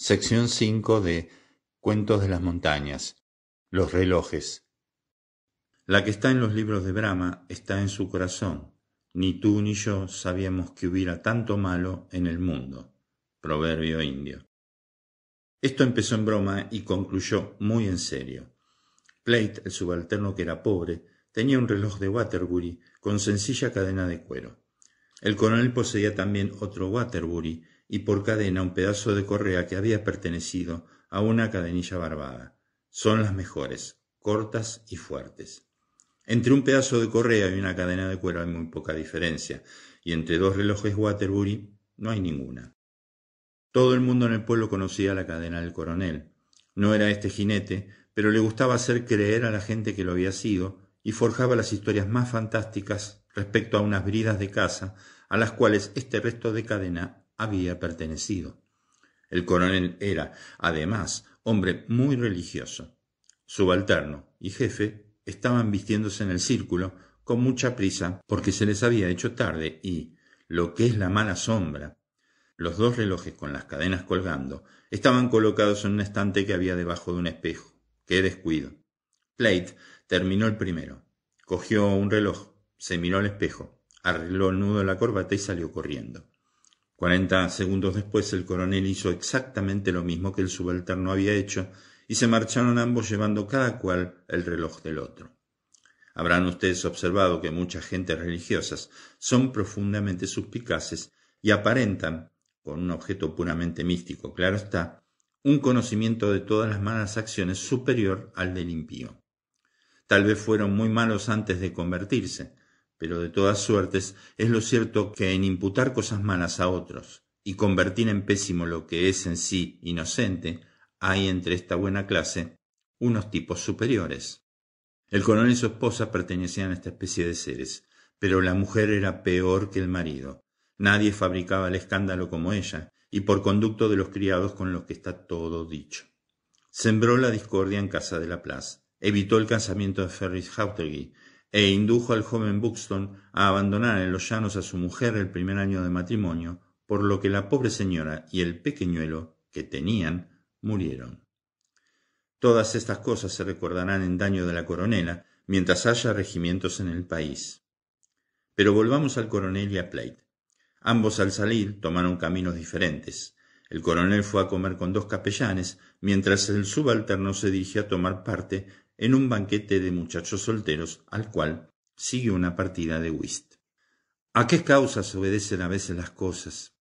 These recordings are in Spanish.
Sección 5 de Cuentos de las montañas. Los relojes. La que está en los libros de Brahma está en su corazón. Ni tú ni yo sabíamos que hubiera tanto malo en el mundo. Proverbio indio. Esto empezó en broma y concluyó muy en serio. Plate, el subalterno que era pobre, tenía un reloj de Waterbury con sencilla cadena de cuero. El coronel poseía también otro Waterbury y por cadena un pedazo de correa que había pertenecido a una cadenilla barbada. Son las mejores, cortas y fuertes. Entre un pedazo de correa y una cadena de cuero hay muy poca diferencia, y entre dos relojes Waterbury no hay ninguna. Todo el mundo en el pueblo conocía la cadena del coronel. No era este jinete, pero le gustaba hacer creer a la gente que lo había sido y forjaba las historias más fantásticas respecto a unas bridas de caza a las cuales este resto de cadena había pertenecido. El coronel era, además, hombre muy religioso. Subalterno y jefe estaban vistiéndose en el círculo con mucha prisa porque se les había hecho tarde y, lo que es la mala sombra, los dos relojes con las cadenas colgando estaban colocados en un estante que había debajo de un espejo. ¡Qué descuido! Plate terminó el primero. Cogió un reloj, se miró al espejo, arregló el nudo de la corbata y salió corriendo. Cuarenta segundos después el coronel hizo exactamente lo mismo que el subalterno había hecho y se marcharon ambos llevando cada cual el reloj del otro. Habrán ustedes observado que muchas gentes religiosas son profundamente suspicaces y aparentan, con un objeto puramente místico, claro está, un conocimiento de todas las malas acciones superior al del impío. Tal vez fueron muy malos antes de convertirse, pero de todas suertes es lo cierto que en imputar cosas malas a otros y convertir en pésimo lo que es en sí inocente, hay entre esta buena clase unos tipos superiores. El coronel y su esposa pertenecían a esta especie de seres, pero la mujer era peor que el marido. Nadie fabricaba el escándalo como ella, y por conducto de los criados con los que está todo dicho. Sembró la discordia en casa de la plaza, evitó el casamiento de Ferris e indujo al joven Buxton a abandonar en los llanos a su mujer el primer año de matrimonio, por lo que la pobre señora y el pequeñuelo que tenían murieron. Todas estas cosas se recordarán en daño de la coronela mientras haya regimientos en el país. Pero volvamos al coronel y a Plate. Ambos al salir tomaron caminos diferentes. El coronel fue a comer con dos capellanes, mientras el subalterno se dirigió a tomar parte en un banquete de muchachos solteros al cual sigue una partida de whist. ¿A qué causas obedecen a veces las cosas?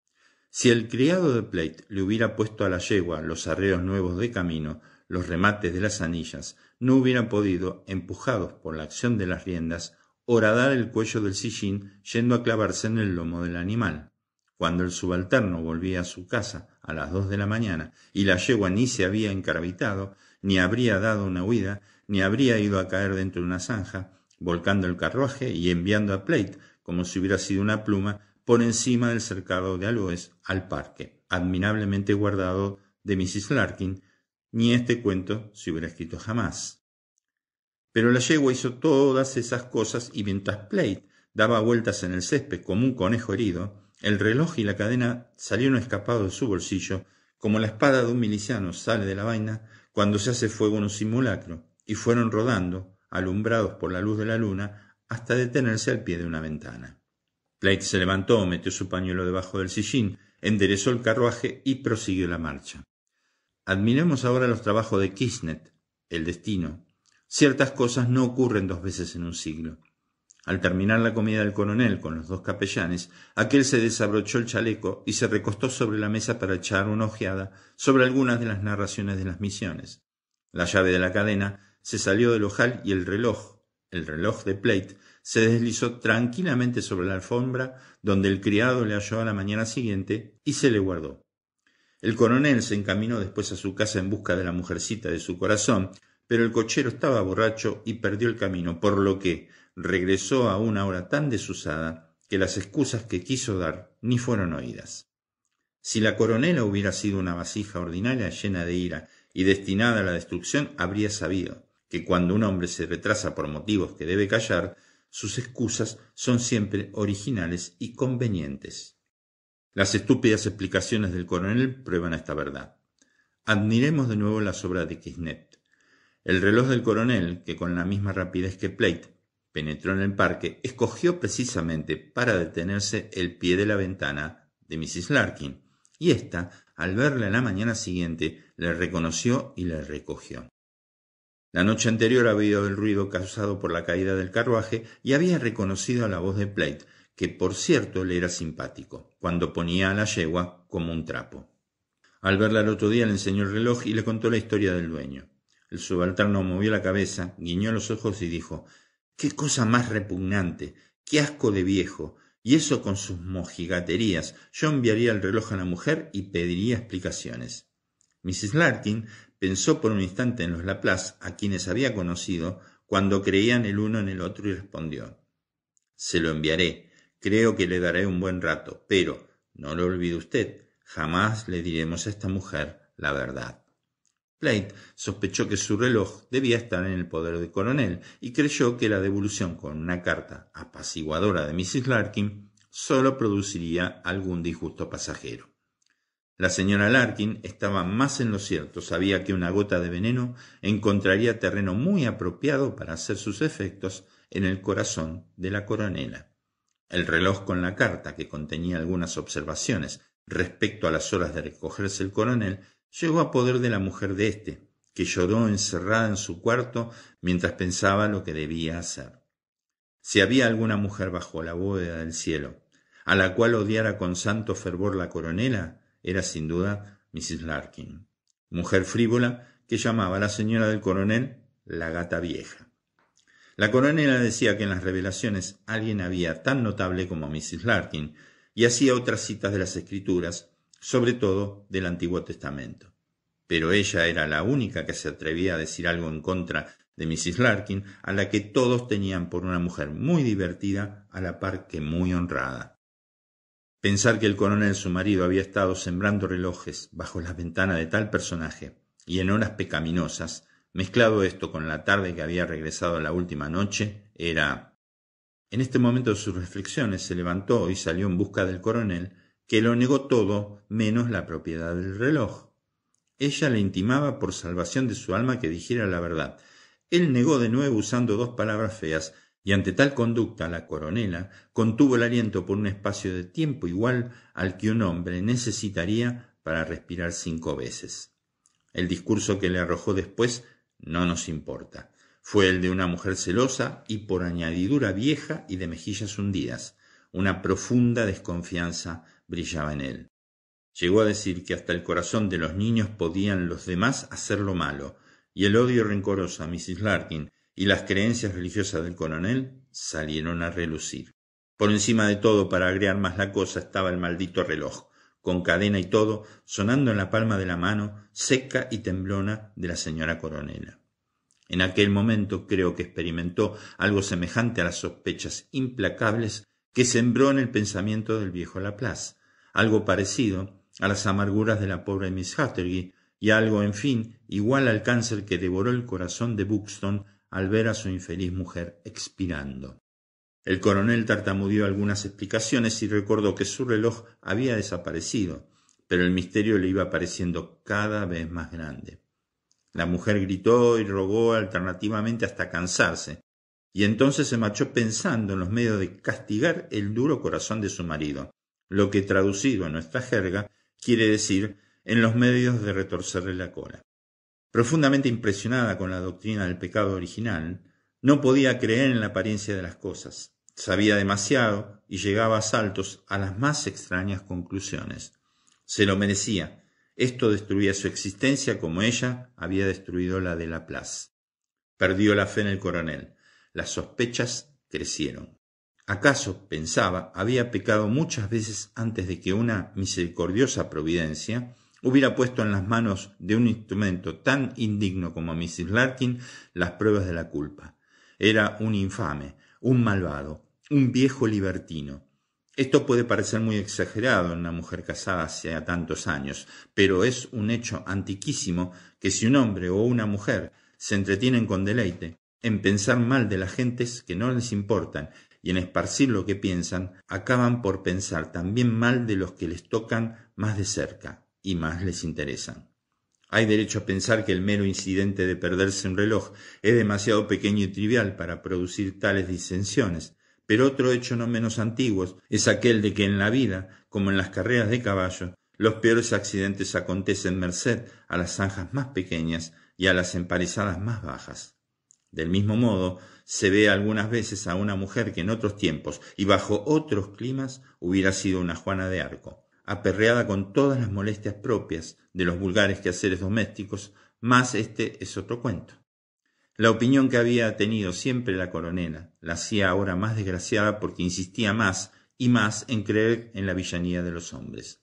Si el criado de Plate le hubiera puesto a la yegua los arreos nuevos de camino, los remates de las anillas, no hubiera podido, empujados por la acción de las riendas, horadar el cuello del sillín yendo a clavarse en el lomo del animal. Cuando el subalterno volvía a su casa a las dos de la mañana y la yegua ni se había encarbitado, ni habría dado una huida, ni habría ido a caer dentro de una zanja, volcando el carruaje y enviando a Plate, como si hubiera sido una pluma, por encima del cercado de aloes al parque, admirablemente guardado de Mrs. Larkin, ni este cuento se hubiera escrito jamás. Pero la yegua hizo todas esas cosas y mientras Plate daba vueltas en el césped como un conejo herido, el reloj y la cadena salieron escapados de su bolsillo, como la espada de un miliciano sale de la vaina cuando se hace fuego en un simulacro, y fueron rodando, alumbrados por la luz de la luna, hasta detenerse al pie de una ventana. Plate se levantó, metió su pañuelo debajo del sillín, enderezó el carruaje y prosiguió la marcha. Admiremos ahora los trabajos de Kisnet, el destino. Ciertas cosas no ocurren dos veces en un siglo. Al terminar la comida del coronel con los dos capellanes, aquel se desabrochó el chaleco y se recostó sobre la mesa para echar una ojeada sobre algunas de las narraciones de las misiones. La llave de la cadena se salió del ojal y el reloj, el reloj de plate, se deslizó tranquilamente sobre la alfombra donde el criado le halló a la mañana siguiente y se le guardó. El coronel se encaminó después a su casa en busca de la mujercita de su corazón, pero el cochero estaba borracho y perdió el camino, por lo que regresó a una hora tan desusada que las excusas que quiso dar ni fueron oídas. Si la coronela hubiera sido una vasija ordinaria llena de ira y destinada a la destrucción, habría sabido que cuando un hombre se retrasa por motivos que debe callar, sus excusas son siempre originales y convenientes. Las estúpidas explicaciones del coronel prueban esta verdad. Admiremos de nuevo la obra de Kisnet. El reloj del coronel, que con la misma rapidez que Plate penetró en el parque, escogió precisamente para detenerse el pie de la ventana de Mrs. Larkin, y ésta, al verla en la mañana siguiente, le reconoció y le recogió. La noche anterior había oído el ruido causado por la caída del carruaje y había reconocido a la voz de Plate, que por cierto le era simpático, cuando ponía a la yegua como un trapo. Al verla el otro día le enseñó el reloj y le contó la historia del dueño. El subalterno movió la cabeza, guiñó los ojos y dijo Qué cosa más repugnante, qué asco de viejo, y eso con sus mojigaterías. Yo enviaría el reloj a la mujer y pediría explicaciones. Mrs. Larkin Pensó por un instante en los Laplace, a quienes había conocido, cuando creían el uno en el otro, y respondió Se lo enviaré. Creo que le daré un buen rato, pero, no lo olvide usted, jamás le diremos a esta mujer la verdad. Plate sospechó que su reloj debía estar en el poder del coronel y creyó que la devolución con una carta apaciguadora de Mrs. Larkin solo produciría algún disgusto pasajero. La señora Larkin estaba más en lo cierto, sabía que una gota de veneno encontraría terreno muy apropiado para hacer sus efectos en el corazón de la coronela. El reloj con la carta, que contenía algunas observaciones respecto a las horas de recogerse el coronel, llegó a poder de la mujer de éste, que lloró encerrada en su cuarto mientras pensaba lo que debía hacer. Si había alguna mujer bajo la bóveda del cielo, a la cual odiara con santo fervor la coronela, era sin duda Mrs. Larkin, mujer frívola que llamaba a la señora del coronel la gata vieja. La coronela decía que en las revelaciones alguien había tan notable como Mrs. Larkin, y hacía otras citas de las escrituras, sobre todo del Antiguo Testamento. Pero ella era la única que se atrevía a decir algo en contra de Mrs. Larkin, a la que todos tenían por una mujer muy divertida, a la par que muy honrada. Pensar que el coronel su marido había estado sembrando relojes bajo la ventana de tal personaje y en horas pecaminosas, mezclado esto con la tarde que había regresado la última noche, era... En este momento de sus reflexiones se levantó y salió en busca del coronel, que lo negó todo menos la propiedad del reloj. Ella le intimaba por salvación de su alma que dijera la verdad. Él negó de nuevo usando dos palabras feas, y ante tal conducta la coronela contuvo el aliento por un espacio de tiempo igual al que un hombre necesitaría para respirar cinco veces. El discurso que le arrojó después no nos importa. Fue el de una mujer celosa y por añadidura vieja y de mejillas hundidas. Una profunda desconfianza brillaba en él. Llegó a decir que hasta el corazón de los niños podían los demás hacer lo malo, y el odio rencoroso a Mrs. Larkin y las creencias religiosas del coronel salieron a relucir. Por encima de todo, para agregar más la cosa, estaba el maldito reloj, con cadena y todo, sonando en la palma de la mano, seca y temblona, de la señora coronela. En aquel momento creo que experimentó algo semejante a las sospechas implacables que sembró en el pensamiento del viejo Laplace, algo parecido a las amarguras de la pobre Miss Hatterley y algo, en fin, igual al cáncer que devoró el corazón de Buxton al ver a su infeliz mujer expirando. El coronel tartamudeó algunas explicaciones y recordó que su reloj había desaparecido, pero el misterio le iba apareciendo cada vez más grande. La mujer gritó y rogó alternativamente hasta cansarse, y entonces se marchó pensando en los medios de castigar el duro corazón de su marido, lo que traducido a nuestra jerga quiere decir en los medios de retorcerle la cola. Profundamente impresionada con la doctrina del pecado original, no podía creer en la apariencia de las cosas. Sabía demasiado y llegaba a saltos a las más extrañas conclusiones. Se lo merecía. Esto destruía su existencia como ella había destruido la de Laplace. Perdió la fe en el coronel. Las sospechas crecieron. ¿Acaso, pensaba, había pecado muchas veces antes de que una misericordiosa providencia hubiera puesto en las manos de un instrumento tan indigno como Mrs. Larkin las pruebas de la culpa. Era un infame, un malvado, un viejo libertino. Esto puede parecer muy exagerado en una mujer casada hace tantos años, pero es un hecho antiquísimo que si un hombre o una mujer se entretienen con deleite en pensar mal de las gentes que no les importan y en esparcir lo que piensan, acaban por pensar también mal de los que les tocan más de cerca y más les interesan. Hay derecho a pensar que el mero incidente de perderse un reloj es demasiado pequeño y trivial para producir tales disensiones, pero otro hecho no menos antiguo es aquel de que en la vida, como en las carreras de caballo, los peores accidentes acontecen merced a las zanjas más pequeñas y a las emparizadas más bajas. Del mismo modo, se ve algunas veces a una mujer que en otros tiempos y bajo otros climas hubiera sido una Juana de Arco aperreada con todas las molestias propias de los vulgares quehaceres domésticos, más este es otro cuento. La opinión que había tenido siempre la coronela la hacía ahora más desgraciada porque insistía más y más en creer en la villanía de los hombres.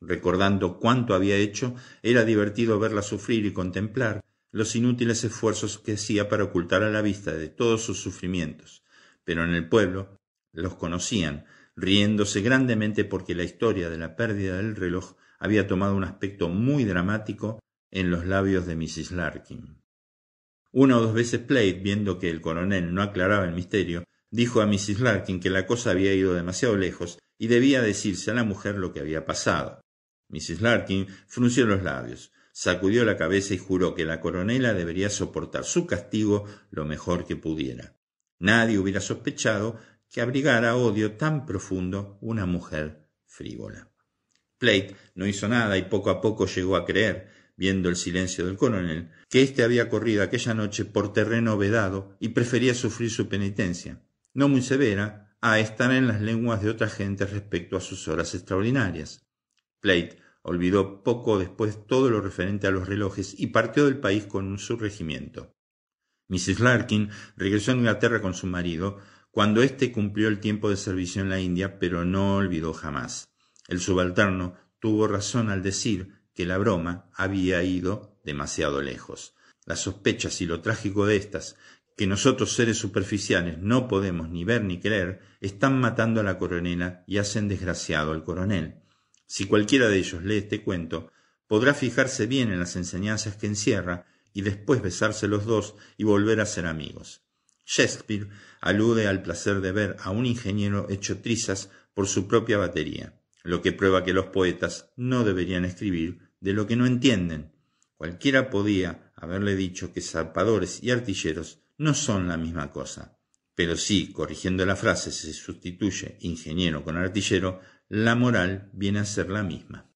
Recordando cuánto había hecho, era divertido verla sufrir y contemplar los inútiles esfuerzos que hacía para ocultar a la vista de todos sus sufrimientos, pero en el pueblo los conocían riéndose grandemente porque la historia de la pérdida del reloj había tomado un aspecto muy dramático en los labios de Mrs. Larkin. Una o dos veces Plate, viendo que el coronel no aclaraba el misterio, dijo a Mrs. Larkin que la cosa había ido demasiado lejos y debía decirse a la mujer lo que había pasado. Mrs. Larkin frunció los labios, sacudió la cabeza y juró que la coronela debería soportar su castigo lo mejor que pudiera. Nadie hubiera sospechado que abrigara odio tan profundo una mujer frívola. Plate no hizo nada y poco a poco llegó a creer, viendo el silencio del coronel, que éste había corrido aquella noche por terreno vedado y prefería sufrir su penitencia, no muy severa, a estar en las lenguas de otra gente respecto a sus horas extraordinarias. Plate olvidó poco después todo lo referente a los relojes y partió del país con su regimiento. Mrs. Larkin regresó a Inglaterra con su marido, cuando éste cumplió el tiempo de servicio en la India, pero no olvidó jamás. El subalterno tuvo razón al decir que la broma había ido demasiado lejos. Las sospechas y lo trágico de estas, que nosotros seres superficiales no podemos ni ver ni creer, están matando a la coronela y hacen desgraciado al coronel. Si cualquiera de ellos lee este cuento, podrá fijarse bien en las enseñanzas que encierra y después besarse los dos y volver a ser amigos. Shakespeare alude al placer de ver a un ingeniero hecho trizas por su propia batería, lo que prueba que los poetas no deberían escribir de lo que no entienden. Cualquiera podía haberle dicho que zarpadores y artilleros no son la misma cosa. Pero si, corrigiendo la frase, se sustituye ingeniero con artillero, la moral viene a ser la misma.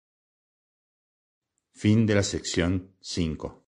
Fin de la sección 5.